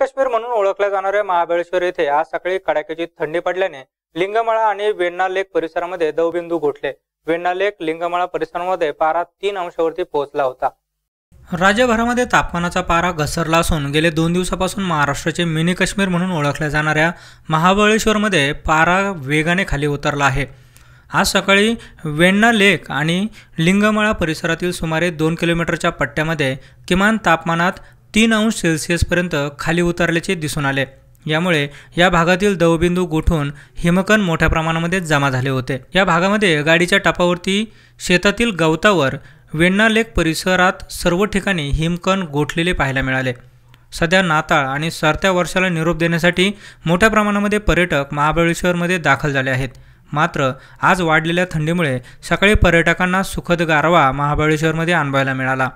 काश्मीर म्हणून ओळखल्या जाणाऱ्या महाबळेश्वर येथे आज सकाळी कडाक्याची थंडी पडल्याने लिंगमाळा आणि वेण्णा लेक परिसरामध्ये दवबिंदू घोटले वेण्णा लेक लिंगमाळा परिसरामध्ये पारा तीन अंशावरती पोहोचला होता राज्यभरामध्ये तापमानाचा पारा घसरला असून गेले दोन दिवसापासून महाराष्ट्राचे मिनी काश्मीर म्हणून ओळखल्या जाणाऱ्या महाबळेश्वरमध्ये पारा वेगाने खाली उतरला आहे आज सकाळी वेण्णा लेक आणि लिंगमाळा परिसरातील सुमारे दोन किलोमीटरच्या पट्ट्यामध्ये किमान तापमानात तीन अंश सेल्सिअसपर्यंत खाली उतरल्याचे दिसून आले यामुळे या भागातील दवबिंदू गोठून हिमकण मोठ्या प्रमाणामध्ये जमा झाले होते या भागामध्ये गाडीच्या टापावरती शेतातील गवतावर वेण्णा लेक परिसरात सर्व ठिकाणी हिमकण गोठलेले पाहायला मिळाले सध्या नाताळ आणि सरत्या वर्षाला निरोप देण्यासाठी मोठ्या प्रमाणामध्ये पर्यटक महाबळेश्वरमध्ये दाखल झाले आहेत मात्र आज वाढलेल्या थंडीमुळे सकाळी पर्यटकांना सुखद गारवा महाबळेश्वरमध्ये अनुभवायला मिळाला